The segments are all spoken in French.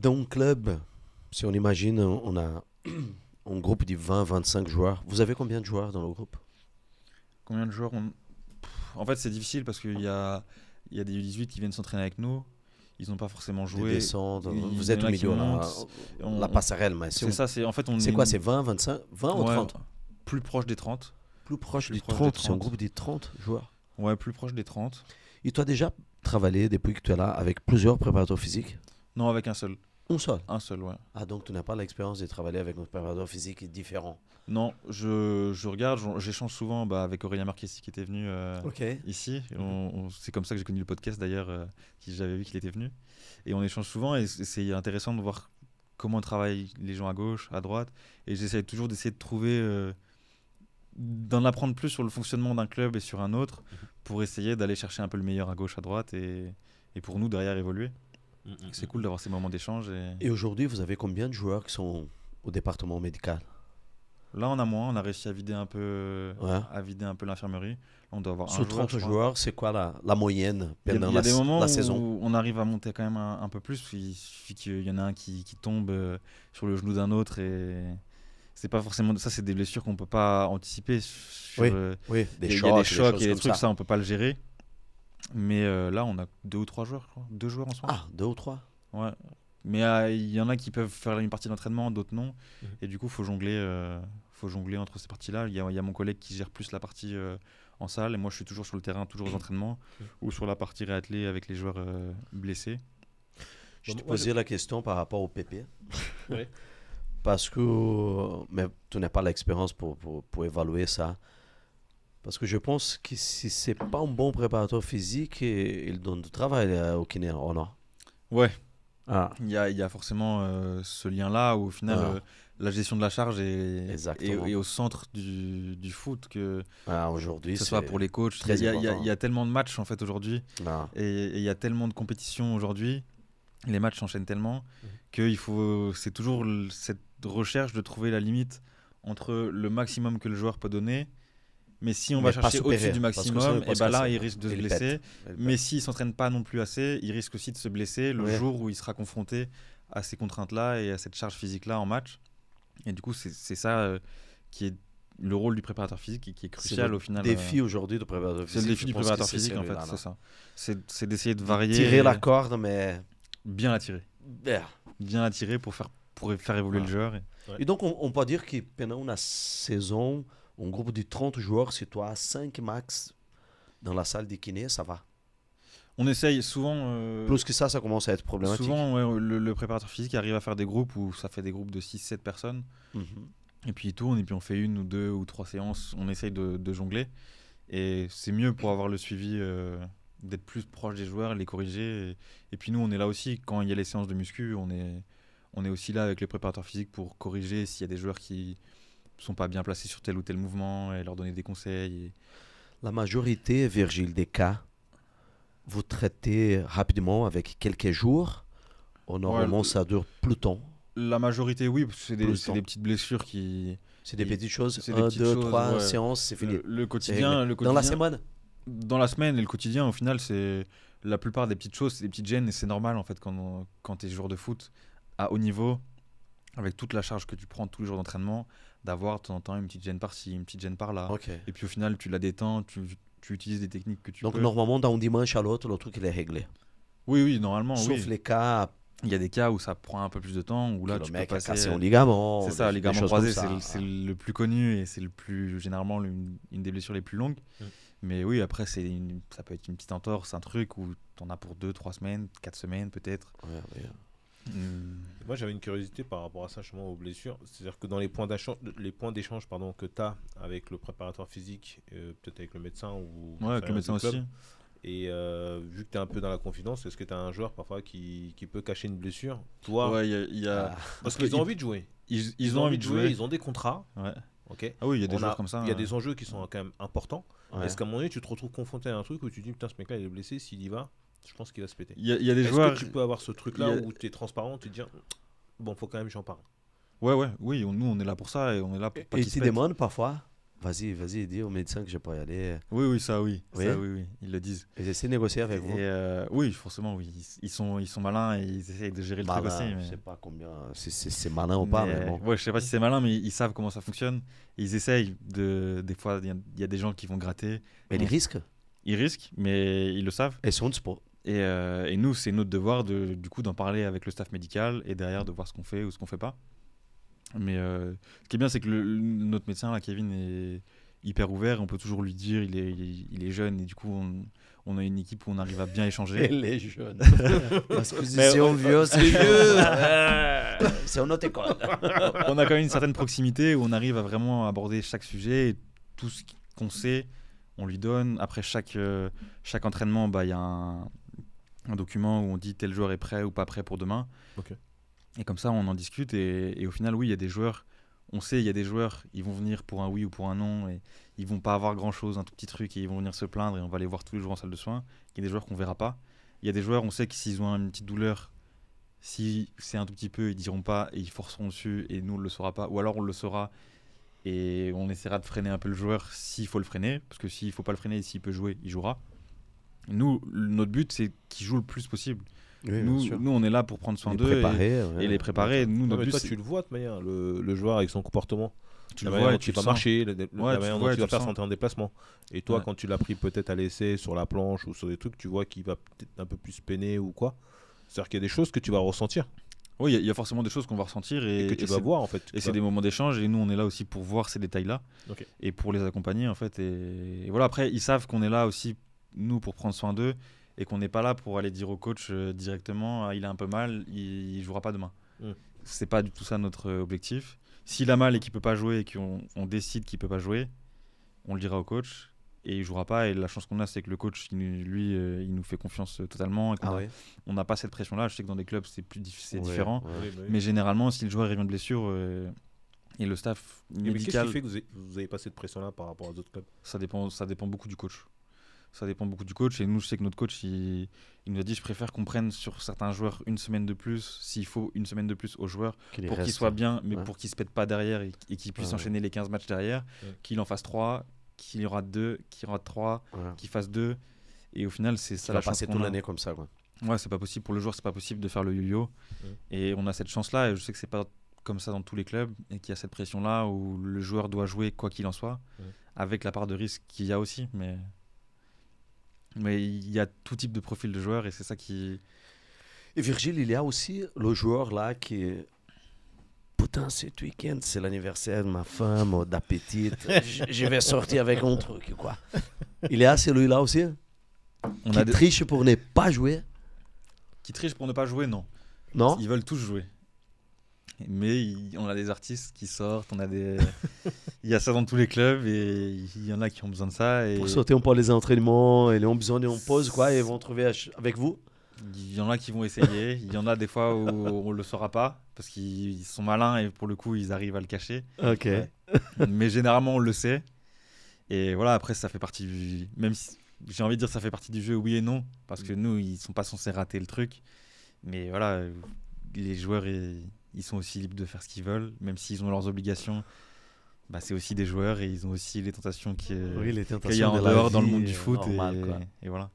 Dans un club, si on imagine, on a un groupe de 20-25 joueurs. Vous avez combien de joueurs dans le groupe Combien de joueurs En fait, c'est difficile parce qu'il y a, y des U18 qui viennent s'entraîner avec nous. Ils n'ont pas forcément joué. Ils vous êtes au milieu, on, la passerelle. Mais c'est ça, c'est en fait. quoi, c'est 20, 25, 20 ou 30 Plus proche des 30. Plus proche, des, 30, des C'est un groupe des 30 joueurs. Ouais, plus proche des 30. Et toi, déjà travaillé depuis que tu es là avec plusieurs préparateurs physiques Non, avec un seul. Un seul Un seul, ouais. Ah, donc tu n'as pas l'expérience de travailler avec un préparateur physique différent Non, je, regarde, j'échange souvent bah, avec Aurélien Marquessi qui était venu euh, ici. Mhm. c'est comme ça que j'ai connu le podcast d'ailleurs, que euh, j'avais vu qu'il était venu. Et on échange souvent et c'est intéressant de voir comment travaillent les gens à gauche, à droite. Et j'essaie toujours d'essayer de trouver, euh, d'en apprendre plus sur le fonctionnement d'un club et sur un autre mhm. pour essayer d'aller chercher un peu le meilleur à gauche, à droite et pour nous derrière évoluer. Mm, mm, c'est mm. cool d'avoir ces moments d'échange. Et, aujourd'hui, vous avez combien de joueurs qui sont au département médical Là, on a moins. On a réussi à vider un peu, à vider un peu l'infirmerie. On doit avoir 30 joueurs, c'est quoi la, moyenne pendant il y a, des moments la où saison On arrive à monter quand même un, peu plus. Il suffit qu'il y en a un qui, qui tombe euh, sur le genou d'un autre et c'est pas forcément ça. C'est des blessures qu'on peut pas anticiper. Euh, oui, des y a chocs, des chocs et des trucs, ça. ça on peut pas le gérer. Mais euh, là, on a deux ou trois joueurs, Deux joueurs en soi. Ah, deux ou trois Ouais. Mais euh, il y en a qui peuvent faire une partie d'entraînement, d'autres non. Mhm. Et du coup, faut jongler, euh, faut jongler entre ces parties-là. Il y, a mon collègue qui gère plus la partie en salle. Et moi, je suis toujours sur le terrain, toujours aux mhm. entraînements, mhm. ou sur la partie réattelée avec les joueurs blessés. Je te posais la question par rapport au PP. E. Parce que. Mais tu n'as pas l'expérience pour, pour évaluer ça. Parce que je pense que si c'est pas un bon préparateur physique, eh, il donne du travail euh, au kiné, en Ouais. Ah. Il, y a, forcément euh, ce lien-là où au final, euh, la gestion de la charge est, au centre du, foot que ah, aujourd'hui, ce soit pour les coachs. Il y, a tellement de matchs en fait aujourd'hui ah. et il y a tellement de compétitions aujourd'hui. Les matchs s'enchaînent tellement mhm. que faut, c'est toujours cette recherche de trouver la limite entre le maximum que le joueur peut donner mais si on va chercher au-dessus du maximum, et eh ben là, il risque de se blesser. Mais s'il s'entraîne pas non plus assez, il risque aussi de se blesser le jour où il sera confronté à ces contraintes-là et à cette charge physique-là en match. Et du coup, c'est ça euh, qui est le rôle du préparateur physique et qui est crucial au final. Euh, c'est le défi aujourd'hui du préparateur physique. C'est le défi du préparateur physique, en fait, c'est ça. C'est d'essayer de varier. Tirer la euh, corde, mais. Bien la tirer. Bien la tirer pour faire, pour faire évoluer le joueur. Et, donc, on, peut dire que pendant une saison, un groupe de 30 joueurs, si toi as 5 max dans la salle de kiné, ça va. On essaye souvent. Euh, plus que ça, ça commence à être problématique. Souvent, le, préparateur physique arrive à faire des groupes où ça fait des groupes de 6-7 personnes. Mhm. Et puis tout, tourne, et puis on fait une ou deux ou trois séances, on essaye de, jongler. Et c'est mieux pour avoir le suivi, euh, d'être plus proche des joueurs, les corriger. Et, puis nous, on est là aussi, quand il y a les séances de muscu, on est, on est aussi là avec les préparateurs physiques pour corriger s'il y a des joueurs qui, sont pas bien placés sur tel ou tel mouvement et leur donner des conseils. La majorité, Virgile, des cas, vous traitez rapidement avec quelques jours. Oh, normalement, ça dure plus temps. La majorité, oui, c'est des, petites blessures qui. C'est des petites choses. C'est des petites trois séances, c'est fini. Le, quotidien, le quotidien. Dans la semaine Dans la semaine et le quotidien, au final, c'est la plupart des petites choses, c'est des petites gênes et c'est normal en fait quand, quand tu es joueur de foot à haut niveau, avec toute la charge que tu prends tous les jours d'entraînement, d'avoir de temps en temps une petite gêne par-ci, une petite gêne par-là. Et puis au final, tu la détends, tu, tu utilises des techniques que tu Donc, peux. Donc normalement, d'un dimanche à l'autre, le truc il est réglé. Oui, oui, normalement. Sauf les cas. Il y a des cas où ça prend un peu plus de temps, où là le tu mec peux passer. C'est euh, ligament. C'est ça, ligament croisé, c'est le plus connu et c'est le plus généralement une, des blessures les plus longues. Mm. Mais oui, après, c'est ça peut être une petite entorse, un truc où tu en as pour 2, 3 semaines, 4 semaines peut-être. Mm. Moi, j'avais une curiosité par rapport à ça, justement, aux blessures. C'est-à-dire que dans les points d'échange, pardon, que tu as avec le préparateur physique, euh, peut-être avec le médecin ou avec le médecin aussi. Et euh, vu que tu es un peu dans la confidence, est-ce que tu as un joueur parfois qui, peut cacher une blessure Toi a, ah. Parce qu'ils ont envie de jouer. Ils, ont, envie de jouer, ils ont des contrats. Ouais. Ah oui, il y a des joueurs comme ça. Il y a hein. des enjeux qui sont quand même importants. Est-ce qu'à un moment donné, tu te retrouves confronté à un truc où tu te dis, putain, ce mec-là, il est blessé, s'il y va, je pense qu'il va se péter. Il y, a des joueurs. Que tu peux avoir ce truc-là où tu es transparent, tu te dis bon, faut quand même j'en parle. Ouais, ouais, oui, nous on est là pour ça et on est là pour. Pas et parfois vas-y, vas-y, dis aux médecin que je pas y aller. Oui, oui, ça, oui. oui, oui. Ils le disent. Ils essaient de négocier avec vous. Euh, oui, forcément, oui. Ils, sont, ils sont malins et ils essayent de gérer le truc aussi. sais pas combien, c'est malin ou pas, mais, bon. Ouais, je sais pas si c'est malin, mais ils savent comment ça fonctionne. Ils essayent de. Des fois, il y, a des gens qui vont gratter. Mais ils risquent. Ils risquent, mais ils le savent. Et sont sport. Et, euh, et nous, c'est notre devoir de, du coup d'en parler avec le staff médical et derrière de voir ce qu'on fait ou ce qu'on fait pas. Mais euh, ce qui est bien, c'est que notre médecin, Kevin, est hyper ouvert. On peut toujours lui dire, il est, il est, jeune et du coup, on, on, a une équipe où on arrive à bien échanger. il est jeune. vieux, c'est vieux. c'est en école. on a quand même une certaine proximité où on arrive à vraiment aborder chaque sujet et tout ce qu'on sait, on lui donne. Après chaque, euh, chaque entraînement, bah, il y a un un document où on dit tel joueur est prêt ou pas prêt pour demain. Et comme ça, on en discute. Et, au final, oui, il y a des joueurs, on sait, il y a des joueurs, ils vont venir pour un oui ou pour un non, et ils vont pas avoir grand-chose, un tout petit truc, et ils vont venir se plaindre, et on va les voir tous les jours en salle de soins. Il y a des joueurs qu'on verra pas. Il y a des joueurs, on sait que s'ils ont une petite douleur, si c'est un tout petit peu, ils diront pas, et ils forceront dessus, et nous, on le saura pas. Ou alors, on le saura, et on essaiera de freiner un peu le joueur s'il faut le freiner, parce que s'il faut pas le freiner, s'il peut jouer, il jouera. Nous, notre but, c'est qu'ils jouent le plus possible. nous, nous, on est là pour prendre soin d'eux et, les préparer. Nous, notre toi, tu le vois de manière, le, joueur avec son comportement tu le vois, tu vas marcher, la, manière tu vas faire sentir un déplacement. Et toi, quand tu l'as pris peut-être à l'essai sur la planche ou sur des trucs, tu vois qu'il va peut-être un peu plus peiner ou quoi. C'est-à-dire qu'il y a des choses que tu vas ressentir. Oui, il y, a forcément des choses qu'on va ressentir et, que tu vas voir en fait. Et c'est bah. des moments d'échange et nous on est là aussi pour voir ces détails-là et pour les accompagner en fait. et voilà, après ils savent qu'on est là aussi nous pour prendre soin d'eux et qu'on n'est pas là pour aller dire au coach euh, directement ah, il a un peu mal, il, jouera pas demain. Mm. C'est pas du tout ça notre euh, objectif. S'il a mal et qu'il peut pas jouer et qu'on on décide qu'il peut pas jouer, on le dira au coach et il jouera pas. Et la chance qu'on a, c'est que le coach, lui, euh, il nous fait confiance totalement. Ah on a n'a pas cette pression-là. Je sais que dans des clubs, c'est plus différent. Bah mais généralement, si le joueur revient de blessure et le staff médical. qu'est-ce qui fait que vous n'avez pas cette pression-là par rapport à d'autres clubs ça dépend, ça dépend beaucoup du coach ça dépend beaucoup du coach. Et nous, je sais que notre coach, il, il nous a dit je préfère qu'on prenne sur certains joueurs une semaine de plus, s'il faut une semaine de plus aux joueurs, pour qu'ils soient bien, mais pour qu'ils se pètent pas derrière et, qu'ils puissent enchaîner les 15 matchs derrière, qu'il en fasse 3, qu'il y aura 2, qu'il y aura 3, qu'il fasse 2. Et au final, c'est ça la chance. passer toute l'année comme ça. Quoi. Ouais, c'est pas possible. Pour le joueur, c'est pas possible de faire le yo-yo. Et on a cette chance-là, et je sais que c'est pas comme ça dans tous les clubs, et qu'il y a cette pression-là où le joueur doit jouer quoi qu'il en soit, avec la part de risque qu'il y a aussi. mais... Mais il y a tout type de profil de joueurs et c'est ça qui. Et Virgile, il y a aussi le joueur là qui. Putain, ce week-end, c'est l'anniversaire de ma femme, oh, d'appétit. je, vais sortir avec un truc, quoi. Il y a celui-là aussi On qui a triche pour ne pas jouer Qui triche pour ne pas jouer, non. Non Ils veulent tous jouer. Mais on a des artistes qui sortent, on a des... il y a ça dans tous les clubs et il y en a qui ont besoin de ça. Et... Pour sauter, on parle des entraînements, et ils ont besoin et on pause quoi, et vont trouver avec vous Il y en a qui vont essayer, il y en a des fois où on le saura pas, parce qu'ils sont malins et pour le coup, ils arrivent à le cacher. Ok. Mais généralement, on le sait. Et voilà, après, ça fait partie du... Même si j'ai envie de dire ça fait partie du jeu, oui et non, parce que mm. nous, ils sont pas censés rater le truc. Mais voilà, les joueurs... Ils ils sont aussi libres de faire ce qu'ils veulent, même s'ils ont leurs obligations. Bah, c'est aussi des joueurs et ils ont aussi les tentations qui oui, qu'il y a en dehors dans le monde du euh, foot. et, et, voilà.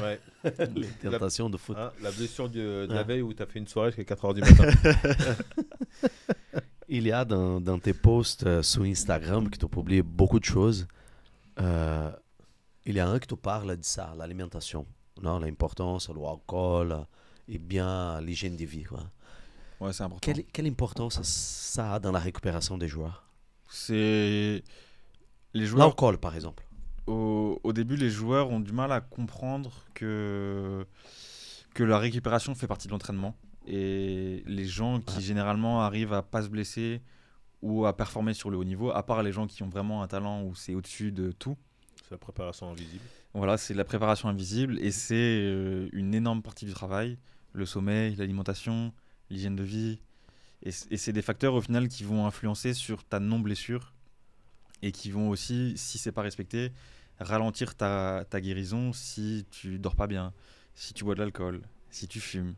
Ouais. les tentations de foot. Ah, la blessure de la ah. veille où tu as fait une soirée jusqu'à 4h du matin. Il y a dans, tes posts euh, sur Instagram que tu publié beaucoup de choses. Euh, il y a un qui te parle de ça, l'alimentation, l'importance, l'alcool et bien l'hygiène de vie. Quoi. Ouais, c'est important. Quelle, importance ça a dans la récupération des joueurs C'est. Les joueurs. par exemple. Au, début, les joueurs ont du mal à comprendre que, que la récupération fait partie de l'entraînement. Et les gens qui, généralement, arrivent à pas se blesser ou à performer sur le haut niveau, à part les gens qui ont vraiment un talent où c'est au-dessus de tout. C'est la préparation invisible. Voilà, c'est la préparation invisible et c'est euh, une énorme partie du travail. Le sommeil, l'alimentation, l'hygiène de vie. Et, c'est des facteurs au final qui vont influencer sur ta non-blessure et qui vont aussi, si c'est pas respecté, ralentir ta, guérison si tu dors pas bien, si tu bois de l'alcool, si tu fumes.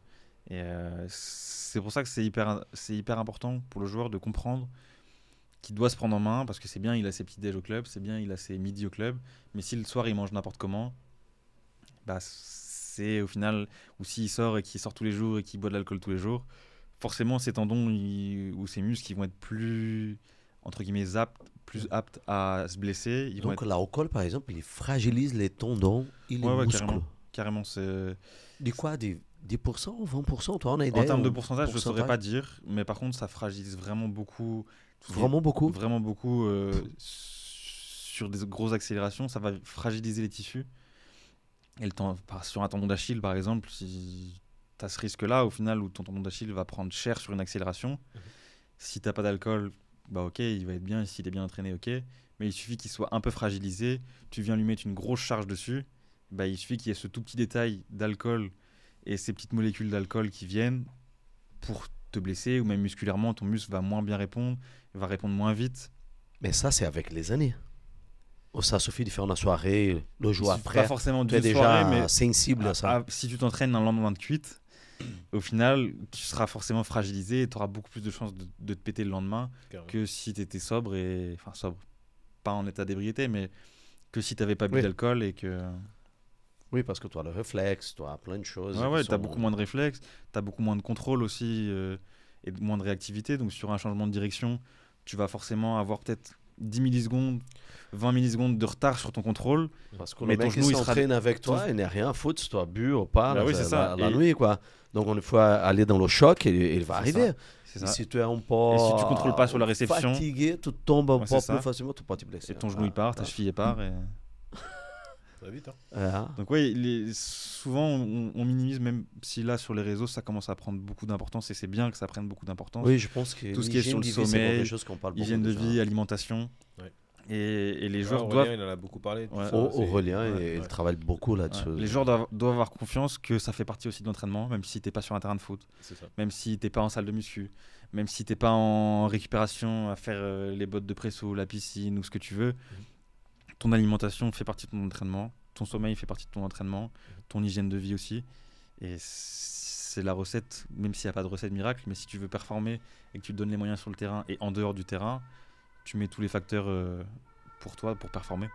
Et euh, c'est pour ça que c'est hyper, hyper important pour le joueur de comprendre qu'il doit se prendre en main parce que c'est bien, il a ses petits déj au club, c'est bien, il a ses midis au club, mais si le soir il mange n'importe comment, bah au final, ou s'il sort et qu'il sort tous les jours et qu'il boit de l'alcool tous les jours, forcément ses tendons ou ses muscles qui vont être plus entre guillemets aptes, plus aptes à se blesser. Ils Donc l'alcool par exemple, il fragilise les tendons, il Carrément, c'est. Du quoi des 10%, 20%, toi, on a En termes de euh, pourcentage, je ne saurais pas dire, mais par contre, ça fragilise vraiment beaucoup. Vraiment beaucoup Vraiment beaucoup. Euh, sur des grosses accélérations, ça va fragiliser les tissus sur un tendon d'Achille, par exemple, si tu as ce risque-là, au final, où ton tendon d'Achille va prendre cher sur une accélération. Mhm. Si tu pas d'alcool, bah ok, il va être bien. S'il est bien entraîné, ok. Mais il suffit qu'il soit un peu fragilisé. Tu viens lui mettre une grosse charge dessus. Bah, il suffit qu'il y ait ce tout petit détail d'alcool et ces petites molécules d'alcool qui viennent pour te blesser ou même musculairement, ton muscle va moins bien répondre, va répondre moins vite. Mais ça, c'est avec les années. Oh, ça suffit de faire la soirée, le jour après. Pas forcément tu es déjà mais sensible à ça. si tu t'entraînes un lendemain de cuite, au final, tu seras forcément fragilisé et tu auras beaucoup plus de chances de, te péter le lendemain que si tu étais sobre, et, enfin sobre, pas en état d'ébriété, mais que si tu n'avais pas bu d'alcool et que. Oui, parce que tu as le réflexe, tu as plein de choses. Ouais, ouais, tu as beaucoup moins de réflexes tu as beaucoup moins de contrôle aussi euh, et de moins de réactivité. Donc sur un changement de direction, tu vas forcément avoir peut-être 10 millisecondes, 20 millisecondes de retard sur ton contrôle. Parce que mais le mec genou, il s'entraîne avec toi il n'y a rien faute si tu as bu ou pas bah la, nuit. quoi. Donc on faut aller dans le choc et il va arriver. Et si tu es un peu si tu contrôles pas sur la réception, fatigué, tu tombes un peu plus facilement, tu peux te blesser. Et ton genou il part, ta cheville part. Et très vite, hein. Donc oui, les... souvent on, minimise, même si là sur les réseaux ça commence à prendre beaucoup d'importance et c'est bien que ça prenne beaucoup d'importance. Oui, je pense que tout ce qui est sur le sommeil, hygiène de vie, alimentation. Et, et, les ah, joueurs doivent. Il en a beaucoup parlé. au il travaille beaucoup là-dessus. Les joueurs doivent, avoir confiance que ça fait partie aussi de l'entraînement, même si t'es pas sur un terrain de foot, même si t'es pas en salle de muscu, même si t'es pas en récupération à faire euh, les bottes de presse ou la piscine ou ce que tu veux. Mhm ton alimentation fait partie de ton entraînement, ton sommeil fait partie de ton entraînement, mhm. ton hygiène de vie aussi. Et c'est la recette, même s'il n'y a pas de recette miracle, mais si tu veux performer et que tu te donnes les moyens sur le terrain et en dehors du terrain, tu mets tous les facteurs euh, pour toi pour performer.